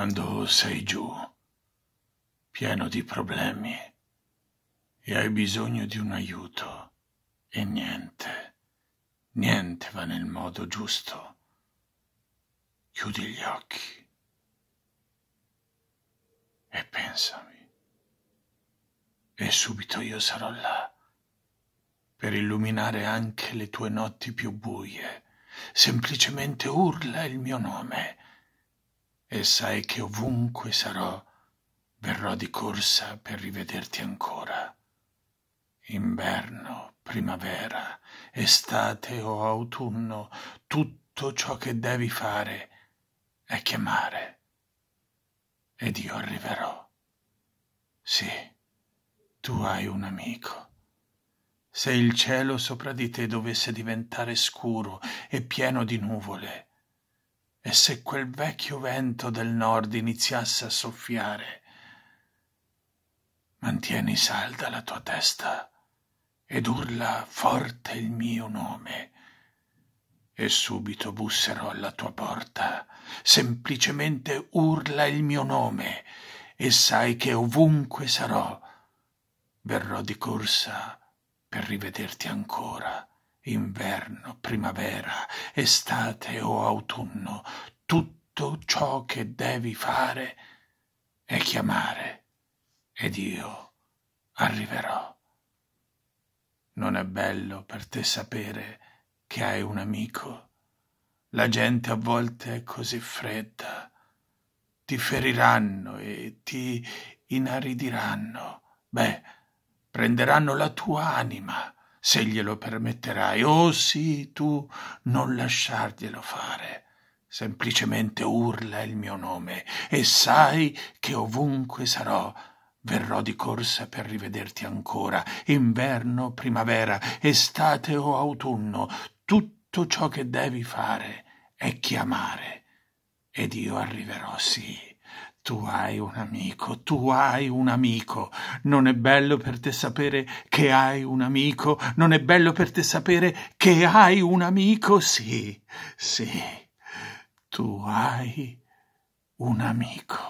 quando sei giù, pieno di problemi, e hai bisogno di un aiuto, e niente, niente va nel modo giusto. Chiudi gli occhi e pensami, e subito io sarò là per illuminare anche le tue notti più buie. Semplicemente urla il mio nome e sai che ovunque sarò, verrò di corsa per rivederti ancora. Inverno, primavera, estate o autunno, tutto ciò che devi fare è chiamare. Ed io arriverò. Sì, tu hai un amico. Se il cielo sopra di te dovesse diventare scuro e pieno di nuvole, e se quel vecchio vento del nord iniziasse a soffiare, mantieni salda la tua testa ed urla forte il mio nome. E subito busserò alla tua porta. Semplicemente urla il mio nome e sai che ovunque sarò, verrò di corsa per rivederti ancora inverno, primavera, estate o autunno, tutto ciò che devi fare è chiamare ed io arriverò. Non è bello per te sapere che hai un amico. La gente a volte è così fredda. Ti feriranno e ti inaridiranno. Beh, prenderanno la tua anima se glielo permetterai. Oh sì, tu non lasciarglielo fare. Semplicemente urla il mio nome e sai che ovunque sarò Verrò di corsa per rivederti ancora, inverno, primavera, estate o autunno. Tutto ciò che devi fare è chiamare. Ed io arriverò, sì. Tu hai un amico, tu hai un amico. Non è bello per te sapere che hai un amico, non è bello per te sapere che hai un amico, sì, sì, tu hai un amico.